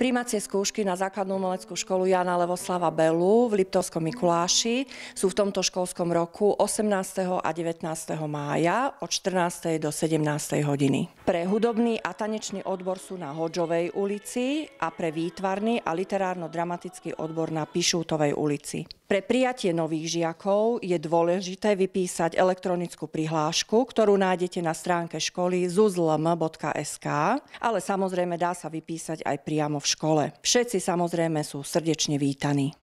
Príjmacie skúšky na základnú umeleckú školu Jana Levoslava Belu v Liptovskom Mikuláši sú v tomto školskom roku 18. a 19. mája od 14. do 17. hodiny. Pre hudobný a tanečný odbor sú na Hodžovej ulici a pre výtvarný a literárno-dramatický odbor na Pišútovej ulici. Pre prijatie nových žiakov je dôležité vypísať elektronickú prihlášku, ktorú nájdete na stránke školy zuzlm.sk, ale samozrejme dá sa vypísať aj priamo v škole. Všetci samozrejme sú srdečne vítaní.